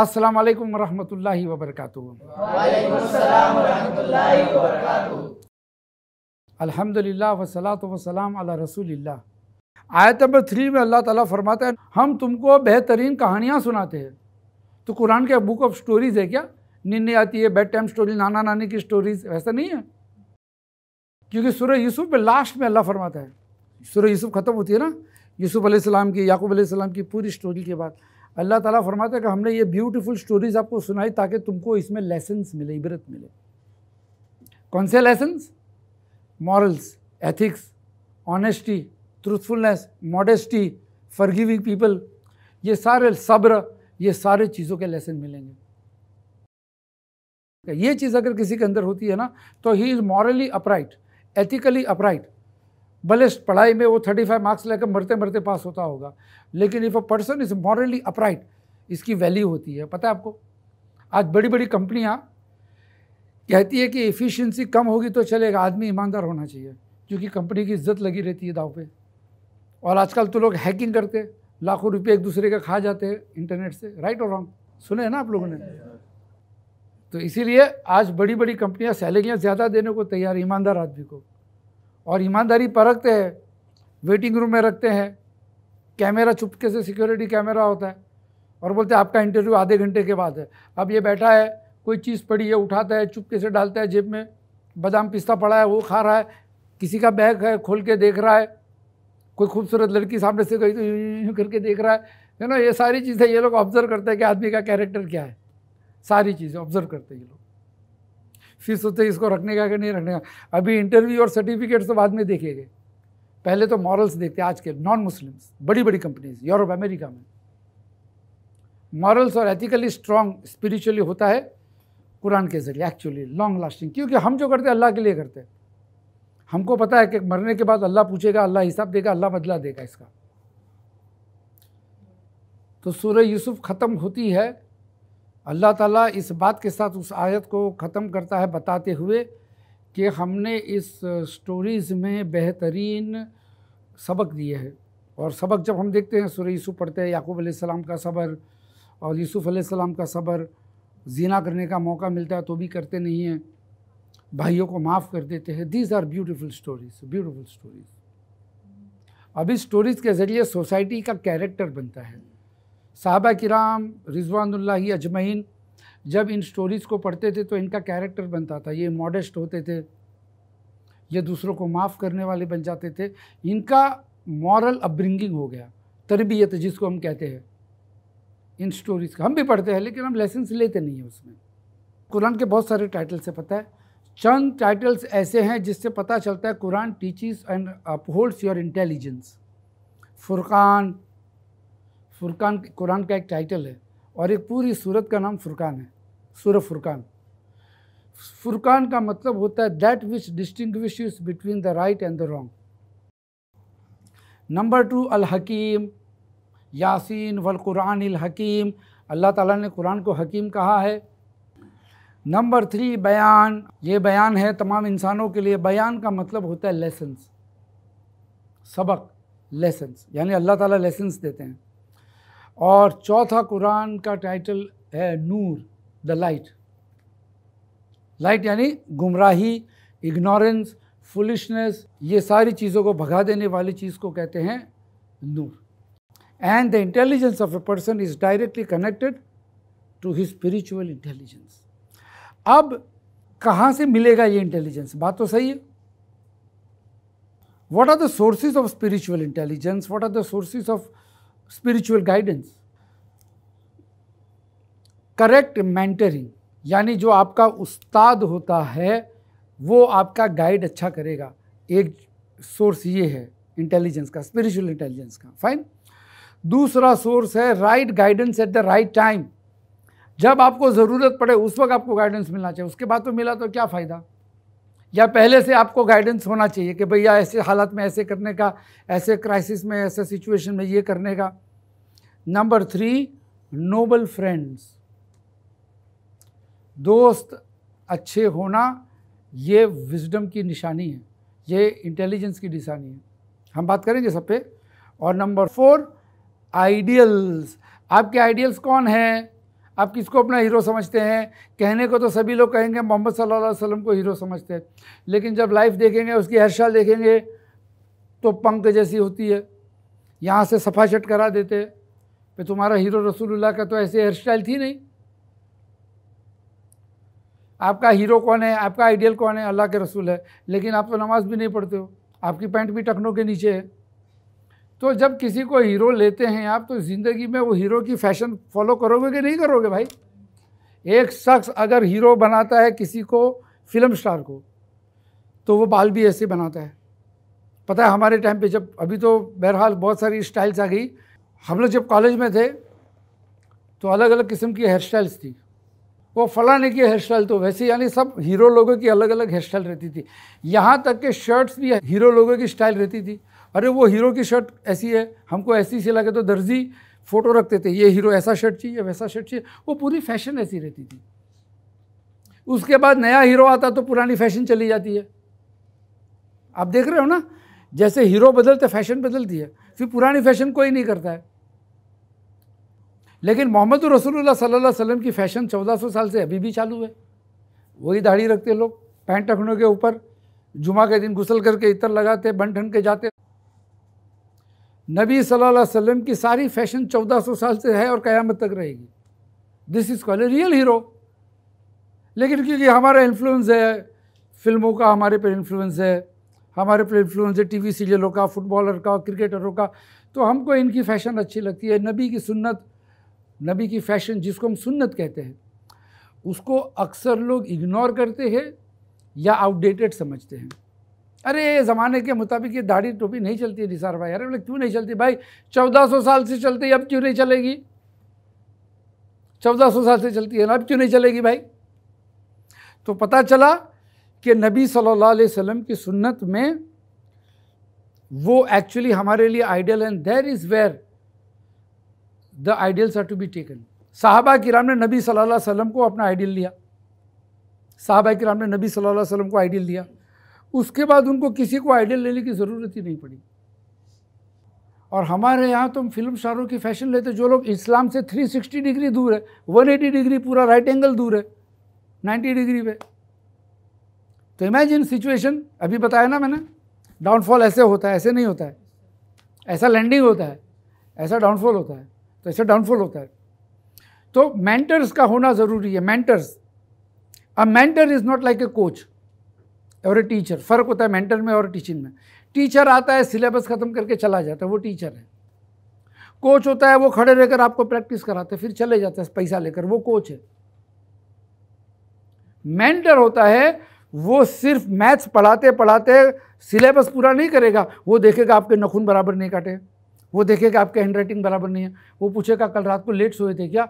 अस्सलाम वालेकुम रहमतुल्लाहि व बरकातहू अल्हम्दुलिल्लाह व वसलाम अला रसूलिल्लाह आयत नंबर थ्री में अल्लाह ताला फरमाता है हम तुमको बेहतरीन कहानियाँ सुनाते हैं तो कुरान के बुक ऑफ स्टोरीज़ है क्या निन्ने आती है बेड टाइम स्टोरी नाना नानी की स्टोरीज वैसा नहीं है क्योंकि सुर यूसुफ में लास्ट में अल्लाह फरमाता है सुर यूसुफ ख़त्म होती है ना यूसुफ अलैहिस्सलाम की याकूब अलैहिस्सलाम की पूरी स्टोरी के बाद अल्लाह ताला फरमाता है कि हमने ये ब्यूटीफुल स्टोरीज आपको सुनाई ताकि तुमको इसमें लेसन्स मिले इबरत मिले कौन से lessons morals ethics honesty truthfulness modesty forgiving people ये सारे सब्र ये सारे चीज़ों के लेसन मिलेंगे ये चीज़ अगर किसी के अंदर होती है ना तो he is morally upright ethically upright भले पढ़ाई में वो थर्टी फाइव मार्क्स लेकर मरते मरते पास होता होगा लेकिन if a person is morally upright इसकी वैल्यू होती है पता है आपको आज बड़ी बड़ी कंपनियाँ कहती है कि एफिशिएंसी कम होगी तो चलेगा आदमी ईमानदार होना चाहिए क्योंकि कंपनी की इज्जत लगी रहती है दाव पे और आजकल तो लोग हैकिंग करते लाखों रुपये एक दूसरे का खा जाते हैं इंटरनेट से राइट और रॉन्ग सुने हैं ना आप लोगों ने तो इसीलिए आज बड़ी बड़ी कंपनियां सैलरियाँ ज़्यादा देने को तैयार ईमानदार आदमी को और ईमानदारी परखते हैं वेटिंग रूम में रखते हैं कैमरा चुपके से सिक्योरिटी कैमरा होता है और बोलते हैं आपका इंटरव्यू आधे घंटे के बाद है अब ये बैठा है कोई चीज़ पड़ी है उठाता है चुपके से डालता है जेब में बादाम पिस्ता पड़ा है वो खा रहा है किसी का बैग है खोल के देख रहा है कोई खूबसूरत लड़की सामने से गई तो यूँ करके देख रहा है है ना ये सारी चीज़ें ये लोग ऑब्जर्व करते हैं कि आदमी का कैरेक्टर क्या है सारी चीज़ें ऑब्जर्व करते हैं ये लोग फिर सोचते इसको रखने का कि नहीं रखने का अभी इंटरव्यू और सर्टिफिकेट तो बाद में देखेंगे पहले तो मॉरल्स देखते आज के नॉन मुस्लिम्स बड़ी बड़ी कंपनीज यूरोप अमेरिका में मॉरल्स और एथिकली स्ट्रॉन्ग स्पिरिचुअली होता है कुरान के जरिए एक्चुअली लॉन्ग लास्टिंग क्योंकि हम जो करते हैं अल्लाह के लिए करते हैं हमको पता है कि मरने के बाद अल्लाह पूछेगा अल्लाह हिसाब देगा अल्लाह बदला देगा इसका तो सूर्य यूसुफ ख़त्म होती है अल्लाह ताला इस बात के साथ उस आयत को ख़त्म करता है बताते हुए कि हमने इस स्टोरीज़ में बेहतरीन सबक दिए हैं और सबक जब हम देखते हैं सूर्य यूसुफ पढ़ते हैं याकूब सलाम का सबर और यूसुफ़ सलाम का सबर जीना करने का मौका मिलता है तो भी करते नहीं हैं भाइयों को माफ़ कर देते हैं these are beautiful stories beautiful stories अब इस स्टोरीज़ के ज़रिए सोसाइटी का कैरेक्टर बनता है साहबा कराम रिजवानुल्ला अजमैन जब इन स्टोरीज़ को पढ़ते थे तो इनका कैरेक्टर बनता था ये मॉडस्ट होते थे ये दूसरों को माफ़ करने वाले बन जाते थे इनका मॉरल अपब्रिंगिंग हो गया तरबियत जिसको हम कहते हैं इन स्टोरीज़ का हम भी पढ़ते हैं लेकिन हम लेसन्स लेते नहीं हैं उसमें कुरान के बहुत सारे टाइटल्स से पता है चंद टाइटल्स ऐसे हैं जिससे पता चलता है कुरान teaches and upholds your intelligence फुरकान फ़ुरक़ान कुरान का एक टाइटल है और एक पूरी सूरत का नाम फ़ुरक़ान है सूर फ़ुरक़ान फ़ुरक़ान का मतलब होता है that which distinguish between the right and the wrong number two अल हकीम यासीन वल कुरान अल हकीम अल्लाह ताला ने कुरान को हकीम कहा है नंबर थ्री बयान ये बयान है तमाम इंसानों के लिए बयान का मतलब होता है लेसन्स सबक लेसन्स यानी अल्लाह ताला लेसन्स देते हैं और चौथा कुरान का टाइटल है नूर द लाइट लाइट यानी गुमराही इग्नोरेंस फुलिशनेस ये सारी चीज़ों को भगा देने वाली चीज़ को कहते हैं नूर and the intelligence of a person is directly connected to he spiritual intelligence अब कहाँ से मिलेगा ये इंटेलिजेंस बात तो सही है what are the sources of spiritual intelligence what are the sources of spiritual guidance correct mentoring यानी जो आपका उस्ताद होता है वो आपका गाइड अच्छा करेगा एक सोर्स ये है इंटेलिजेंस का स्पिरिचुअल इंटेलिजेंस का फाइन दूसरा सोर्स है right guidance at the right time जब आपको ज़रूरत पड़े उस वक्त आपको गाइडेंस मिलना चाहिए उसके बाद तो मिला तो क्या फ़ायदा या पहले से आपको गाइडेंस होना चाहिए कि भैया ऐसे हालात में ऐसे करने का ऐसे क्राइसिस में ऐसे सिचुएशन में ये करने का नंबर थ्री नोबल फ्रेंड्स दोस्त अच्छे होना ये विजडम की निशानी है ये इंटेलिजेंस की निशानी है हम बात करेंगे सब पे और नंबर फोर आइडियल्स आपके आइडियल्स कौन हैं आप किसको अपना हीरो समझते हैं कहने को तो सभी लोग कहेंगे मोहम्मद सल्लल्लाहु अलैहि वसल्लम को हीरो समझते हैं लेकिन जब लाइफ देखेंगे उसकी हेयर स्टाइल देखेंगे तो पंख जैसी होती है यहाँ से सफ़ा शट करा देते पे तुम्हारा हीरो रसूलुल्लाह का तो ऐसे हेयर स्टाइल थी नहीं आपका हीरो कौन है आपका आइडियल कौन है अल्लाह के रसूल है लेकिन आप तो नमाज़ भी नहीं पढ़ते हो आपकी पैंट भी टखनों के नीचे है तो जब किसी को हीरो लेते हैं आप तो ज़िंदगी में वो हीरो की फैशन फॉलो करोगे कि नहीं करोगे भाई एक शख्स अगर हीरो बनाता है किसी को फिल्म स्टार को तो वो बाल भी ऐसे बनाता है पता है हमारे टाइम पे जब अभी तो बहरहाल बहुत सारी स्टाइल्स आ गई हम लोग जब कॉलेज में थे तो अलग अलग किस्म की हेयर स्टाइल्स थी वो फलाने की हेयर स्टाइल तो वैसे यानी सब हीरो लोगों की अलग अलग हेयर स्टाइल रहती थी यहाँ तक के शर्ट्स भी हीरो लोगों की स्टाइल रहती थी अरे वो हीरो की शर्ट ऐसी है हमको ऐसी सिला के तो दर्जी फ़ोटो रखते थे ये हीरो ऐसा शर्ट चाहिए वैसा शर्ट चाहिए वो पूरी फैशन ऐसी रहती थी उसके बाद नया हीरो आता तो पुरानी फैशन चली जाती है आप देख रहे हो ना जैसे हीरो बदलते फैशन बदलती है फिर पुरानी फैशन कोई नहीं करता है लेकिन मोहम्मद रसूलुल्लाह सल्लल्लाहु अलैहि वसल्लम की फैशन 1400 साल से अभी भी चालू है वही दाढ़ी रखते लोग पैंट टखनों के ऊपर जुमा के दिन गुसल करके इतर लगाते बन ठन के जाते नबी सल्लल्लाहु अलैहि वसल्लम की सारी फैशन 1400 साल से है और क़यामत तक रहेगी this is call a real hero लेकिन क्योंकि हमारा इन्फ्लुएंस है फिल्मों का हमारे पर इन्फ्लुएंस है हमारे पर इन्फ्लुएंस है टीवी सीरियलों का फुटबॉलर का क्रिकेटरों का तो हमको इनकी फ़ैशन अच्छी लगती है नबी की सुन्नत नबी की फ़ैशन जिसको हम सुन्नत कहते हैं उसको अक्सर लोग इग्नोर करते हैं या आउटडेटेड समझते हैं अरे ज़माने के मुताबिक ये दाढ़ी टोपी नहीं चलती है निसार भाई अरे बोले क्यों नहीं चलती भाई चौदह सौ साल से चलती अब क्यों नहीं चलेगी चौदह सौ साल से चलती है ना अब क्यों नहीं चलेगी भाई तो पता चला कि नबी सल्लल्लाहु अलैहि वसल्लम की सुन्नत में वो एक्चुअली हमारे लिए ideal and there is where the ideals are to be taken साहबा किराम ने नबी सल्लल्लाहु अलैहि वसल्लम को अपना आइडियल लिया साहबा किराम ने नबी सल्लल्लाहु अलैहि वसल्लम को आइडियल दिया उसके बाद उनको किसी को आइडियल लेने की ज़रूरत ही नहीं पड़ी और हमारे यहाँ तो हम फिल्म शारों की फैशन लेते जो लोग इस्लाम से 360 डिग्री दूर है 180 डिग्री पूरा राइट एंगल दूर है 90 डिग्री पे तो इमेजिन सिचुएशन अभी बताया ना मैंने डाउनफॉल ऐसे होता है ऐसे नहीं होता है ऐसा लैंडिंग होता है ऐसा डाउनफॉल होता है तो ऐसा डाउनफॉल होता है तो मैंटर्स का होना ज़रूरी है mentors a mentor is not like a coach और टीचर फ़र्क होता है मेंटर में और टीचिंग में टीचर आता है सिलेबस ख़त्म करके चला जाता है वो टीचर है कोच होता है वो खड़े रहकर आपको प्रैक्टिस कराते फिर चले जाते हैं पैसा लेकर वो कोच है मेंटर होता है वो सिर्फ मैथ्स पढ़ाते पढ़ाते सिलेबस पूरा नहीं करेगा वो देखेगा आपके नखून बराबर नहीं काटे वो देखेगा आपके हैंड राइटिंग बराबर नहीं है वो पूछेगा कल रात को लेट सोए थे क्या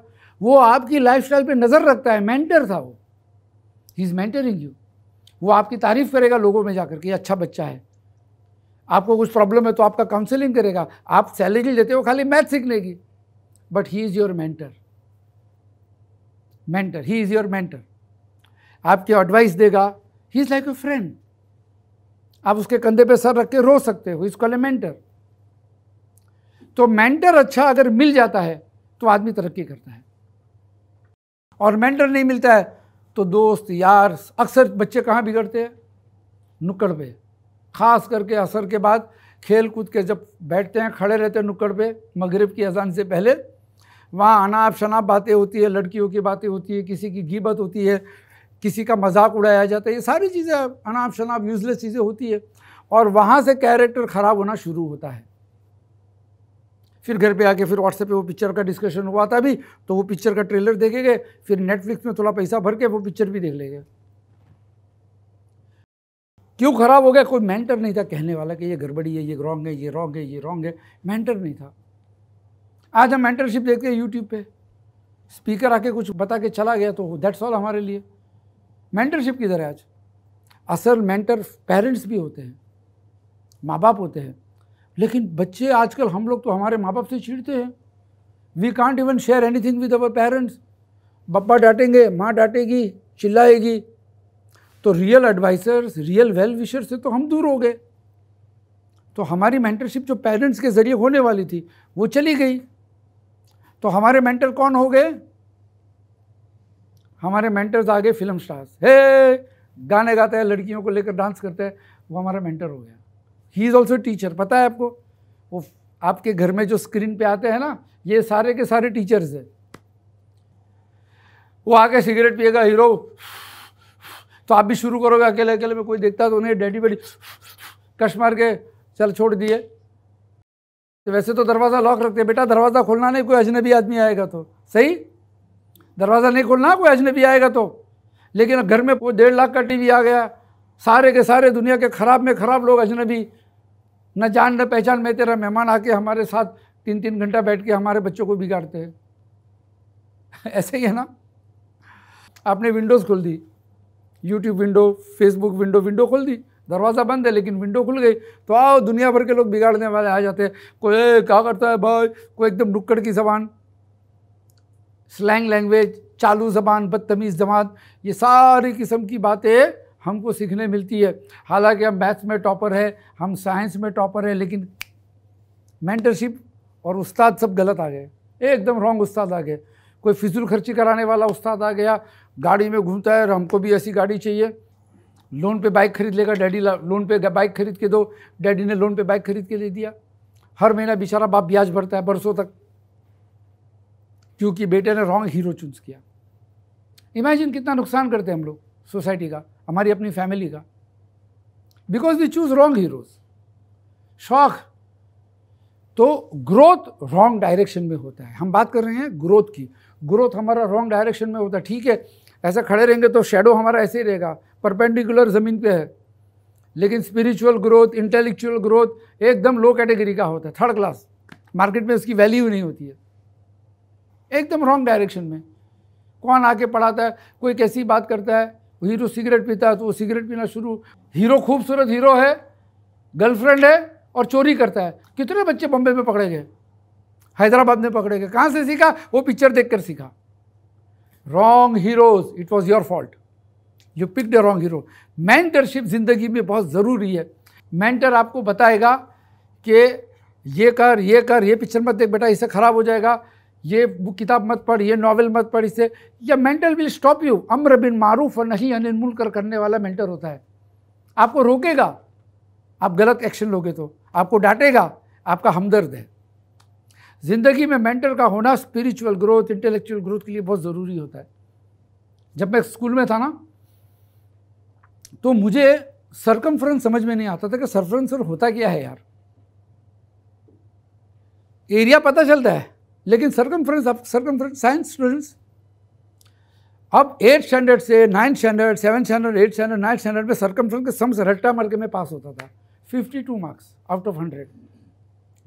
वो आपकी लाइफ स्टाइल पर नज़र रखता है मेंटर था वो ही इज़ मेंटरिंग यू वो आपकी तारीफ़ करेगा लोगों में जाकर के अच्छा बच्चा है आपको कुछ प्रॉब्लम है तो आपका काउंसलिंग करेगा आप सैलरी देते हो खाली मैथ सीखने की but he is your mentor mentor he is your mentor आपकी एडवाइस देगा he is like a friend आप उसके कंधे पे सर रख के रो सकते हो इसको मेंटर तो मेंटर अच्छा अगर मिल जाता है तो आदमी तरक्की करता है और मेंटर नहीं मिलता है तो दोस्त यार अक्सर बच्चे कहाँ बिगड़ते हैं नुक्कड़ पे ख़ास करके असर के बाद खेल कूद के जब बैठते हैं खड़े रहते हैं नुक्कड़ पे मगरिब की अजान से पहले वहाँ अनाप शनाप बातें होती है लड़कियों की बातें होती है किसी की गिबत होती है किसी का मजाक उड़ाया जाता है ये सारी चीज़ें अनाप शनाप यूज़लेस चीज़ें होती है और वहाँ से कैरेक्टर ख़राब होना शुरू होता है फिर घर पे आके फिर व्हाट्सएप पे वो पिक्चर का डिस्कशन हुआ था भी तो वो पिक्चर का ट्रेलर देखेंगे फिर नेटफ्लिक्स में थोड़ा पैसा भर के वो पिक्चर भी देख लेंगे क्यों खराब हो गया कोई मेंटर नहीं था कहने वाला कि ये गड़बड़ी है ये रॉन्ग है ये रॉन्ग है ये रॉन्ग है मेंटर नहीं था आज हम मेंटरशिप देखते हैं यूट्यूब पे स्पीकर आके कुछ बता के चला गया तो दैट्स ऑल हमारे लिए मेंटरशिप किधर है आज असल मेंटर पेरेंट्स भी होते हैं माँ बाप होते हैं लेकिन बच्चे आजकल हम लोग तो हमारे माँ बाप से छिड़ते हैं we can't even share anything with our parents पप्पा डांटेंगे माँ डांटेगी चिल्लाएगी तो real advisers real well wisher से तो हम दूर हो गए तो हमारी मेंटरशिप जो पेरेंट्स के ज़रिए होने वाली थी वो चली गई तो हमारे मेंटर कौन हो गए हमारे मेंटर्स आ गए फिल्म स्टार्स हे गाने गाते हैं लड़कियों को लेकर डांस करते हैं वो हमारा मेंटर हो गया ही इज़ ऑल्सो टीचर पता है आपको वो आपके घर में जो स्क्रीन पे आते हैं ना ये सारे के सारे टीचर्स हैं वो आके सिगरेट पिएगा हीरो तो आप भी शुरू करोगे अकेले अकेले में कोई देखता तो नहीं डैडी बेडी कश मार के चल छोड़ दिए तो वैसे तो दरवाज़ा लॉक रखते बेटा दरवाज़ा खोलना नहीं कोई अजनबी आदमी आएगा तो सही दरवाज़ा नहीं खोलना कोई अजनबी आएगा तो लेकिन घर में वो डेढ़ लाख का टीवी आ गया सारे के सारे दुनिया के ख़राब में ख़राब लोग अजनबी न जान न पहचान में तेरा मेहमान आके हमारे साथ तीन तीन घंटा बैठ के हमारे बच्चों को बिगाड़ते हैं ऐसे ही है ना आपने विंडोज़ खोल दी YouTube window Facebook window window खोल दी दरवाज़ा बंद है लेकिन विंडो खुल गई तो आओ दुनिया भर के लोग बिगाड़ने वाले आ जाते हैं कोई क्या करता है भाई कोई एकदम नुक्कड़ की जबान स्लैंग लैंग्वेज चालू जबान बदतमीज़ जबान ये सारी किस्म की बातें हमको सीखने मिलती है हालांकि हम मैथ्स में टॉपर है हम साइंस में टॉपर है लेकिन मेंटरशिप और उस्ताद सब गलत आ गए एकदम रॉन्ग उस्ताद आ गए कोई फिजूल खर्ची कराने वाला उस्ताद आ गया गाड़ी में घूमता है और हमको भी ऐसी गाड़ी चाहिए लोन पे बाइक खरीद लेगा डैडी लोन पे बाइक खरीद के दो डैडी ने लोन पे बाइक खरीद के दे दिया हर महीना बेचारा बाप ब्याज भरता है बरसों तक क्योंकि बेटे ने रॉन्ग हीरो चूज किया इमेजिन कितना नुकसान करते हैं हम लोग सोसाइटी का हमारी अपनी फैमिली का because we choose wrong heroes शौक तो ग्रोथ रॉन्ग डायरेक्शन में होता है हम बात कर रहे हैं ग्रोथ की ग्रोथ हमारा रॉन्ग डायरेक्शन में होता है ठीक है ऐसा खड़े रहेंगे तो शेडो हमारा ऐसे ही रहेगा परपेंडिकुलर ज़मीन पे है लेकिन स्पिरिचुअल ग्रोथ इंटेलेक्चुअल ग्रोथ एकदम लो कैटेगरी का होता है थर्ड क्लास मार्केट में उसकी वैल्यू नहीं होती है एकदम रॉन्ग डायरेक्शन में कौन आके पढ़ाता है कोई कैसी बात करता है हीरो सिगरेट पीता है तो वो सिगरेट पीना शुरू हीरो खूबसूरत हीरो है गर्लफ्रेंड है और चोरी करता है कितने बच्चे बम्बे में पकड़े गए हैदराबाद में पकड़े गए कहाँ से सीखा वो पिक्चर देख कर सीखा wrong heroes it was your fault you pick the wrong hero mentorship जिंदगी में बहुत ज़रूरी है मैंटर आपको बताएगा कि ये कर ये कर ये पिक्चर मत देख बेटा इसे ख़राब हो जाएगा ये बुक किताब मत पढ़ ये नावल मत पढ़ इसे या मेंटल विल स्टॉप यू अम्र बिन मारूफ और नहीं अनिल कर करने वाला मेंटर होता है आपको रोकेगा आप गलत एक्शन लोगे तो आपको डांटेगा आपका हमदर्द है ज़िंदगी में मेंटर का होना स्पिरिचुअल ग्रोथ इंटेलेक्चुअल ग्रोथ के लिए बहुत ज़रूरी होता है जब मैं स्कूल में था ना तो मुझे सरकमफ्रेंस समझ में नहीं आता था कि सरफ्रेंसर होता क्या है यार एरिया पता चलता है लेकिन सरकमफ्रेंस आप सरकमफ्रेंस साइंस स्टूडेंट्स अब एट स्टैंडर्ड से ninth standard seven standard eight standard ninth standard में सरकमफ्रेंस के सम से रट्टा मार के मैं पास होता था fifty two marks out of hundred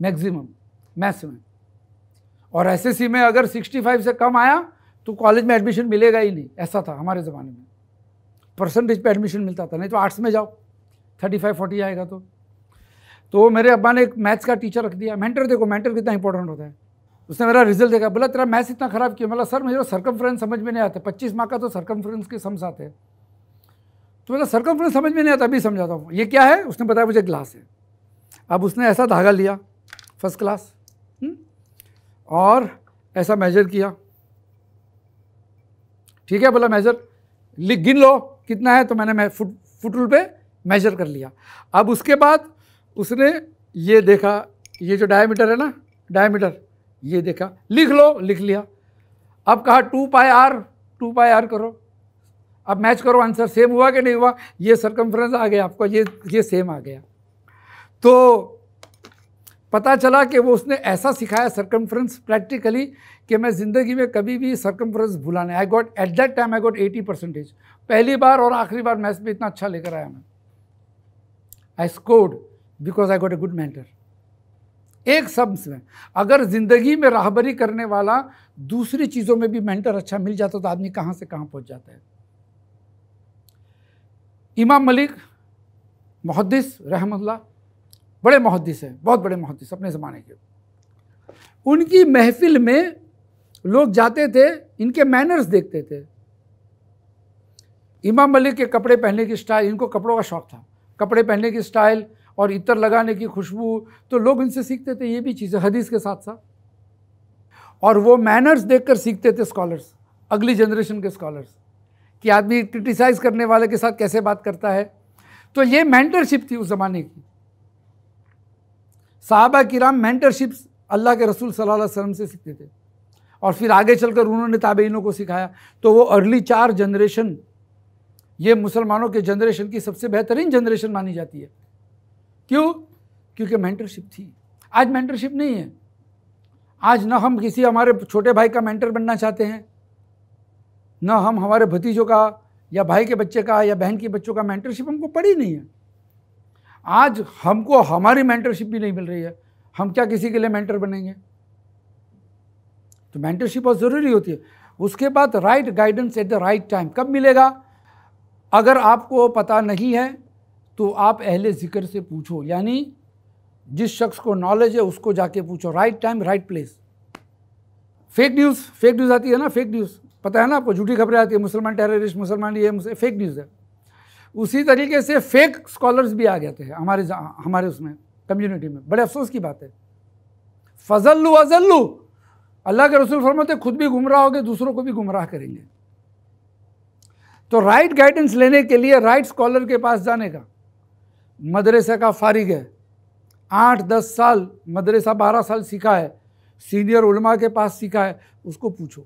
maximum maths में और एसएससी में अगर सिक्सटी फाइव से कम आया तो कॉलेज में एडमिशन मिलेगा ही नहीं ऐसा था हमारे ज़माने में परसेंटेज पे एडमिशन मिलता था नहीं तो आर्ट्स में जाओ थर्टी फाइव फोर्टी आएगा तो तो मेरे अब्बा ने एक मैथ्स का टीचर रख दिया मेंटर देखो मेंटर कितना इंपॉर्टेंट होता है उसने मेरा रिजल्ट देखा बोला तेरा मैथ्स इतना ख़राब किया बोला सर मुझे सर्कम तो समझ में नहीं आते पच्चीस मार्क का तो सर्कम के सम्स आते हैं तो मेरा सर्कम समझ में नहीं आता अभी समझाता हूँ ये क्या है उसने बताया मुझे ग्लास है अब उसने ऐसा धागा लिया फर्स्ट हम्म, क्लास और ऐसा मेजर किया ठीक है बोला मेजर लिख गिन लो कितना है तो मैंने मैं फुट रूल पे मेजर कर लिया अब उसके बाद उसने ये देखा ये जो डायमीटर है ना डायमीटर ये देखा लिख लो लिख लिया अब कहा two pi r two pi r करो अब मैच करो आंसर सेम हुआ कि नहीं हुआ ये सरकमफ्रेंस आ गया आपका ये ये सेम आ गया तो पता चला कि वो उसने ऐसा सिखाया सरकमफ्रेंस प्रैक्टिकली कि मैं ज़िंदगी में कभी भी सरकमफ्रेंस भुला नहीं I got at that time I got eighty percentage पहली बार और आखिरी बार मैथ्स में इतना अच्छा लेकर आया मैं I scored because I got a good mentor एक शब्द में अगर ज़िंदगी में राहबरी करने वाला दूसरी चीज़ों में भी मेंटर अच्छा मिल जाता तो आदमी कहाँ से कहाँ पहुँच जाता है इमाम मलिक मुहदस रहमतुल्ला बड़े मुहदस हैं बहुत बड़े मुहदस अपने ज़माने के उनकी महफिल में लोग जाते थे इनके मैनर्स देखते थे इमाम मलिक के कपड़े पहनने की स्टाइल इनको कपड़ों का शौक़ था कपड़े पहनने की स्टाइल और इतर लगाने की खुशबू तो लोग इनसे सीखते थे ये भी चीज़ें हदीस के साथ साथ और वो मैनर्स देखकर सीखते थे स्कॉलर्स अगली जनरेशन के स्कॉलर्स कि आदमी क्रिटिसाइज करने वाले के साथ कैसे बात करता है तो ये मेंटरशिप थी उस ज़माने की साहबा किराम मेंटरशिप अल्लाह के रसूल सल्लल्लाहु अलैहि वसल्लम से सीखते थे और फिर आगे चलकर उन्होंने ताबेनों को सिखाया तो वो अर्ली चार जनरेशन ये मुसलमानों के जनरेशन की सबसे बेहतरीन जनरेशन मानी जाती है क्यों क्योंकि मेंटरशिप थी आज मेंटरशिप नहीं है आज ना हम किसी हमारे छोटे भाई का मेंटर बनना चाहते हैं ना हम हमारे भतीजों का या भाई के बच्चे का या बहन के बच्चों का मेंटरशिप हमको पड़ी नहीं है आज हमको हमारी मेंटरशिप भी नहीं मिल रही है हम क्या किसी के लिए मेंटर बनेंगे तो मेंटरशिप बहुत ज़रूरी होती है उसके बाद right guidance at the right time कब मिलेगा अगर आपको पता नहीं है तो आप अहले ज़िक्र से पूछो यानी जिस शख्स को नॉलेज है उसको जाके पूछो right time right place fake news fake news आती है ना फेक न्यूज़ पता है ना आपको झूठी खबरें आती है मुसलमान टेररिस्ट मुसलमान ये फेक न्यूज़ है उसी तरीके से फेक स्कॉलर्स भी आ गए थे हमारे हमारे उसमें कम्युनिटी में बड़े अफसोस की बात है फजल्लू अजल्लू अल्लाह के रसूल फरमाते खुद भी गुमराह होगे दूसरों को भी गुमराह करेंगे तो राइट गाइडेंस लेने के लिए राइट स्कॉलर के पास जाने का मदरसा का फारिग है आठ दस साल मदरसा बारह साल सीखा है सीनियर उलमा के पास सीखा है उसको पूछो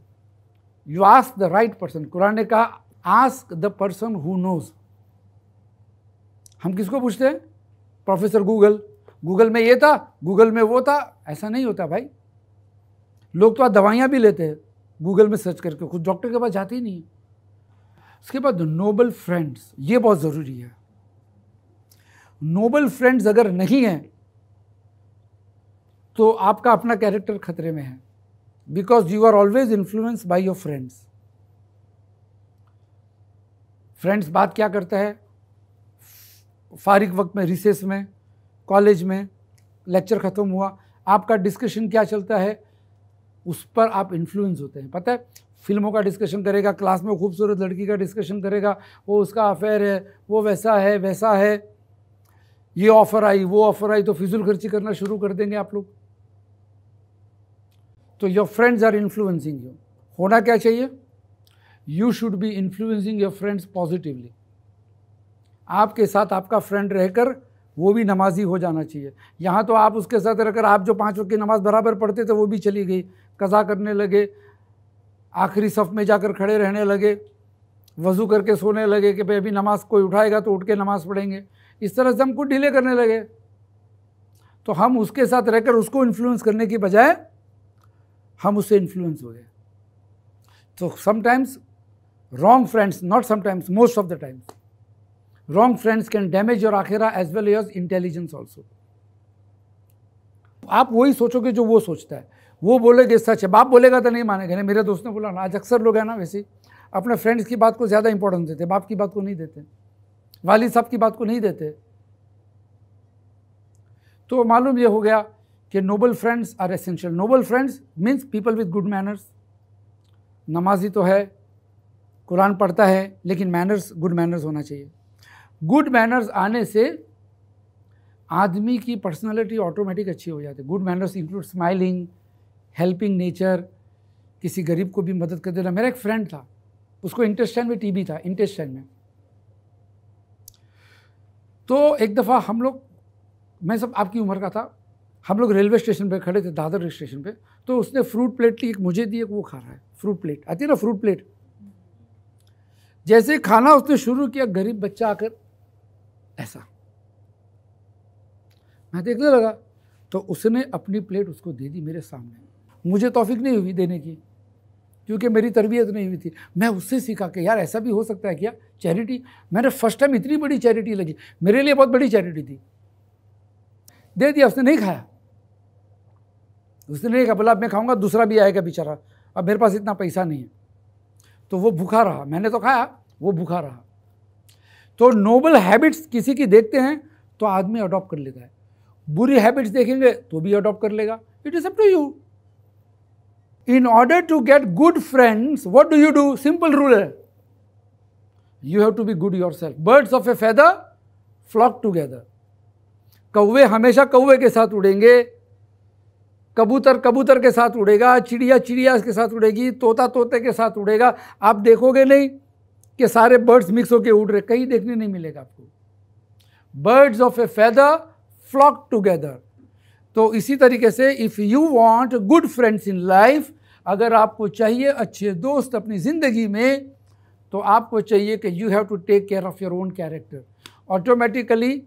you ask the right person Quran ने कहा ask the person who knows हम किसको पूछते हैं प्रोफेसर गूगल गूगल में ये था गूगल में वो था ऐसा नहीं होता भाई लोग तो आज दवाइयाँ भी लेते हैं गूगल में सर्च करके खुद डॉक्टर के पास जाते ही नहीं उसके बाद नोबल फ्रेंड्स ये बहुत ज़रूरी है नोबल फ्रेंड्स अगर नहीं हैं तो आपका अपना कैरेक्टर खतरे में है because you are always influence by your friends friends बात क्या करता है फारिग वक्त में रिसेस में कॉलेज में लेक्चर ख़त्म हुआ आपका डिस्कशन क्या चलता है उस पर आप इन्फ्लुएंस होते हैं पता है फिल्मों का डिस्कशन करेगा क्लास में खूबसूरत लड़की का डिस्कशन करेगा वो उसका अफेयर है वो वैसा है वैसा है ये ऑफर आई वो ऑफर आई तो फिजूल खर्ची करना शुरू कर देंगे आप लोग तो your friends are influencing you होना क्या चाहिए you should be influencing your friends positively आपके साथ आपका फ्रेंड रहकर वो भी नमाजी हो जाना चाहिए यहाँ तो आप उसके साथ रहकर आप जो पाँच वक्त की नमाज़ बराबर पढ़ते थे वो भी चली गई कज़ा करने लगे आखिरी सफ़ में जाकर खड़े रहने लगे वज़ू करके सोने लगे कि भाई अभी नमाज़ कोई उठाएगा तो उठ के नमाज़ पढ़ेंगे इस तरह से हमको डिले करने लगे तो हम उसके साथ रहकर उसको इन्फ्लुएंस करने की बजाय हम उससे इन्फ्लुएंस हो गए तो sometimes wrong friends not sometimes most of the times wrong friends can damage your आखिरा as well as intelligence also आप वही सोचोगे जो वो सोचता है वो बोलेगे सच है बाप बोलेगा तो नहीं मानेगा नहीं मेरे दोस्त ने बोला ना आज अक्सर लोग हैं ना वैसे अपने फ्रेंड्स की बात को ज़्यादा इंपॉर्टेंस देते बाप की बात को नहीं देते वाली साहब की बात को नहीं देते तो मालूम यह हो गया कि noble friends are essential noble friends means people with good manners नमाजी तो है कुरान पढ़ता है लेकिन मैनर्स गुड मैनर्स होना चाहिए गुड मैनर्स आने से आदमी की पर्सनालिटी ऑटोमेटिक अच्छी हो जाती है good manners include smiling helping nature किसी गरीब को भी मदद कर देना मेरा एक फ्रेंड था उसको इंटेस्टाइन में टीबी था इंटेस्टाइन में तो एक दफ़ा हम लोग मैं सब आपकी उम्र का था हम लोग रेलवे स्टेशन पे खड़े थे दादर स्टेशन पे तो उसने फ्रूट प्लेट ली एक मुझे दी एक वो खा रहा है फ्रूट प्लेट आती है ना फ्रूट प्लेट जैसे खाना उसने शुरू किया गरीब बच्चा आकर ऐसा मैं देखने लगा तो उसने अपनी प्लेट उसको दे दी मेरे सामने मुझे तोफिक नहीं हुई देने की क्योंकि मेरी तरबियत नहीं हुई थी मैं उससे सीखा कि यार ऐसा भी हो सकता है क्या चैरिटी मैंने फर्स्ट टाइम इतनी बड़ी चैरिटी लगी मेरे लिए बहुत बड़ी चैरिटी थी दे दिया उसने नहीं खाया उसने नहीं कहा बोला अब मैं खाऊंगा दूसरा भी आएगा बेचारा अब मेरे पास इतना पैसा नहीं है तो वो भूखा रहा मैंने तो खाया वो भूखा रहा तो नोबल हैबिट्स किसी की देखते हैं तो आदमी अडॉप्ट कर लेता है बुरी हैबिट्स देखेंगे तो भी अडॉप्ट कर लेगा it is up to you in order to get good friends, what do you do? Simple rule. You have to be good yourself. Birds of a feather flock together. कौवे हमेशा कौवे के साथ उड़ेंगे कबूतर कबूतर के साथ उड़ेगा चिड़िया चिड़िया के साथ उड़ेगी तोता तोते के साथ उड़ेगा आप देखोगे नहीं कि सारे बर्ड्स मिक्स होकर उड़ रहे कहीं देखने नहीं मिलेगा आपको birds of a feather flock together तो इसी तरीके से if you want good friends in life अगर आपको चाहिए अच्छे दोस्त अपनी ज़िंदगी में तो आपको चाहिए कि you have to take care of your own character automatically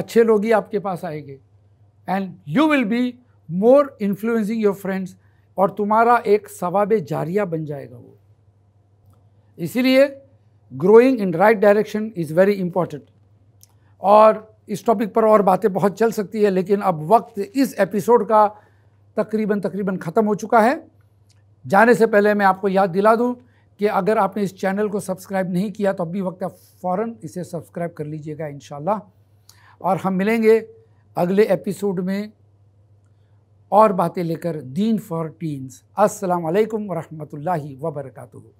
अच्छे लोग ही आपके पास आएंगे and you will be more influencing your friends और तुम्हारा एक सवाब जारिया बन जाएगा वो इसीलिए growing in right direction is very important और इस टॉपिक पर और बातें बहुत चल सकती है लेकिन अब वक्त इस एपिसोड का तकरीबन तकरीबन ख़त्म हो चुका है जाने से पहले मैं आपको याद दिला दूं कि अगर आपने इस चैनल को सब्सक्राइब नहीं किया तो अभी वक्त है फ़ौर इसे सब्सक्राइब कर लीजिएगा इन और हम मिलेंगे अगले एपिसोड में और बातें लेकर दीन फॉर टीन्स अस्सलाम वालेकुम रहमतुल्लाहि व